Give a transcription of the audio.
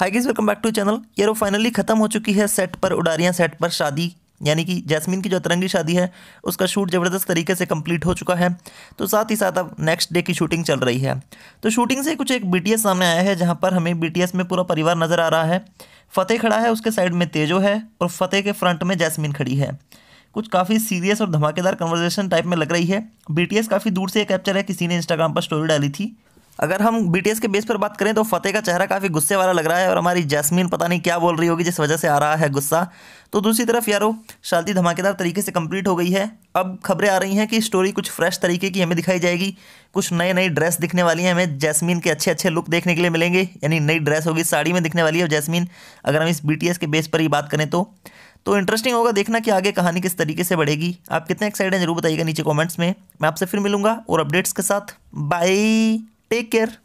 Hi guys welcome back to channel वो finally ख़त्म हो चुकी है सेट पर उडारियाँ सेट पर शादी यानी कि जैस्मिन की जो तरंगी शादी है उसका शूट ज़बरदस्त तरीके से कंप्लीट हो चुका है तो साथ ही साथ अब नेक्स्ट डे की शूटिंग चल रही है तो शूटिंग से कुछ एक बीटीएस सामने आया है जहाँ पर हमें बीटीएस में पूरा परिवार नज़र आ रहा है फतेह खड़ा है उसके साइड में तेजो है और फतेह के फ्रंट में जैसमिन खड़ी है कुछ काफ़ी सीरियस और धमाकेदार कन्वर्जेशन टाइप में लग रही है बीटीएस काफ़ी दूर से कैप्चर है किसी ने इंस्टाग्राम पर स्टोरी डाली थी अगर हम बीटीएस के बेस पर बात करें तो फतेह का चेहरा काफ़ी गुस्से वाला लग रहा है और हमारी जैस्मिन पता नहीं क्या बोल रही होगी जिस वजह से आ रहा है गुस्सा तो दूसरी तरफ यारो शादी धमाकेदार तरीके से कंप्लीट हो गई है अब खबरें आ रही हैं कि स्टोरी कुछ फ्रेश तरीके की हमें दिखाई जाएगी कुछ नए नई ड्रेस दिखने वाली हैं हमें जैसमीन के अच्छे अच्छे लुक देखने के लिए मिलेंगे यानी नई ड्रेस होगी साड़ी में दिखने वाली है जैसमीन अगर हम इस बी के बेस पर ही बात करें तो तो इंटरेस्टिंग होगा देखना कि आगे कहानी किस तरीके से बढ़ेगी आप कितने एक्साइटेड हैं जरूर बताइएगा नीचे कमेंट्स में मैं आपसे फिर मिलूंगा और अपडेट्स के साथ बाय Take care.